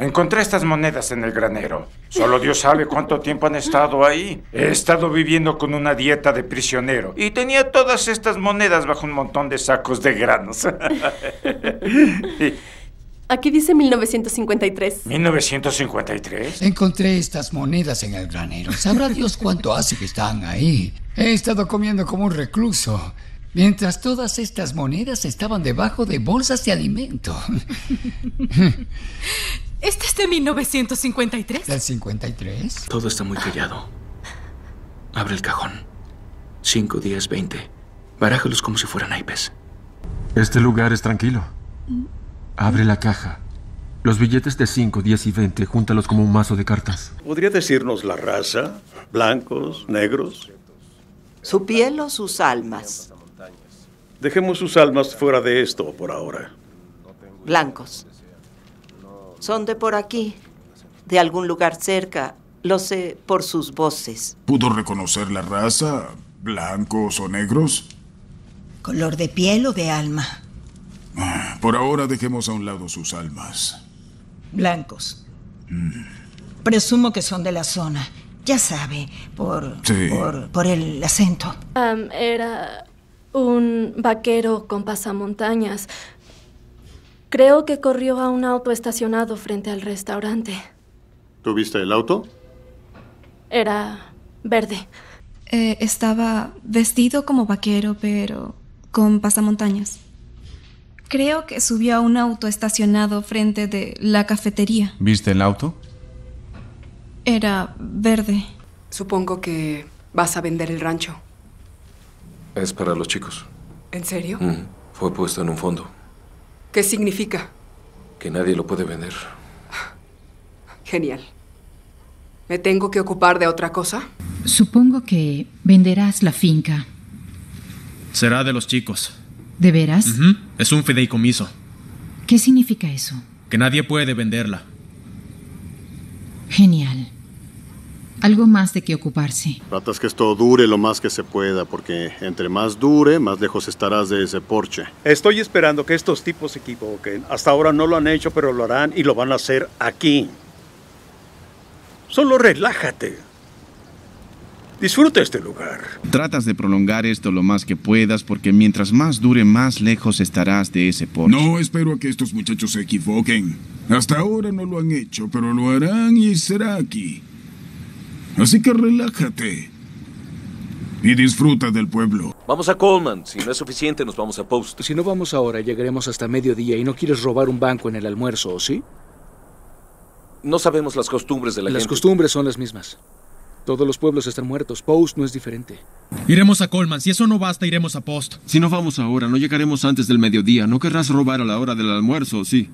Encontré estas monedas en el granero. Solo Dios sabe cuánto tiempo han estado ahí. He estado viviendo con una dieta de prisionero y tenía todas estas monedas bajo un montón de sacos de granos. Aquí dice 1953. ¿1953? Encontré estas monedas en el granero. Sabrá Dios cuánto hace que están ahí. He estado comiendo como un recluso. Mientras todas estas monedas estaban debajo de bolsas de alimento. ¿Este es de 1953? ¿Del 53? Todo está muy callado. Abre el cajón. 5, días, 20. Barájalos como si fueran naipes. Este lugar es tranquilo. Abre la caja. Los billetes de 5, 10 y 20, júntalos como un mazo de cartas. ¿Podría decirnos la raza? ¿Blancos? ¿Negros? ¿Su piel o sus almas? Dejemos sus almas fuera de esto por ahora. Blancos. Son de por aquí, de algún lugar cerca. Lo sé por sus voces. ¿Pudo reconocer la raza? ¿Blancos o negros? ¿Color de piel o de alma? Ah, por ahora dejemos a un lado sus almas. Blancos. Mm. Presumo que son de la zona. Ya sabe, por, por, el acento. era un vaquero con pasamontañas. Creo que corrió a un auto estacionado frente al restaurante. ¿Tuviste el auto? Era verde. Eh, estaba vestido como vaquero, pero con pasamontañas. Creo que subió a un auto estacionado frente de la cafetería. ¿Viste el auto? Era verde. Supongo que vas a vender el rancho. Es para los chicos. ¿En serio? Mm, fue puesto en un fondo. ¿Qué significa? Que nadie lo puede vender. Genial. ¿Me tengo que ocupar de otra cosa? Supongo que venderás la finca. Será de los chicos. ¿De veras? Es un fideicomiso. ¿Qué significa eso? Que nadie puede venderla. Genial algo más de qué ocuparse. Tratas que esto dure lo más que se pueda, porque entre más dure, más lejos estarás de ese porche. Estoy esperando que estos tipos se equivoquen. Hasta ahora no lo han hecho, pero lo harán y lo van a hacer aquí. Solo relájate. Disfruta este lugar. Tratas de prolongar esto lo más que puedas porque mientras más dure, más lejos estarás de ese porche. No espero a que estos muchachos se equivoquen. Hasta ahora no lo han hecho, pero lo harán y será aquí. Así que relájate. Y disfruta del pueblo. Vamos a Coleman. Si no es suficiente, nos vamos a Post. Si no vamos ahora, llegaremos hasta mediodía y no quieres robar un banco en el almuerzo, ¿o sí? No sabemos las costumbres de la las gente. Las costumbres son las mismas. Todos los pueblos están muertos. Post no es diferente. Iremos a Coleman. Si eso no basta, iremos a Post. Si no vamos ahora, no llegaremos antes del mediodía. No querrás robar a la hora del almuerzo, ¿sí?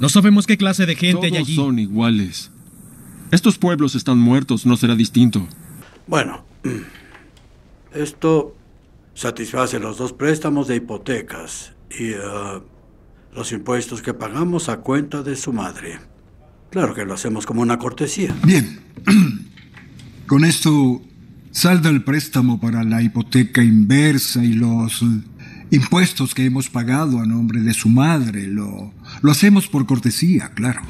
No sabemos qué clase de gente hay allí. Son iguales. Estos pueblos están muertos, no será distinto. Bueno, mm, esto satisface los dos préstamos de hipotecas y eh, los impuestos que pagamos a cuenta de su madre. Claro que lo hacemos como una cortesía. Bien. Con esto salda el préstamo para la hipoteca inversa y los impuestos que hemos pagado a nombre de su madre. Lo, lo hacemos por cortesía, claro.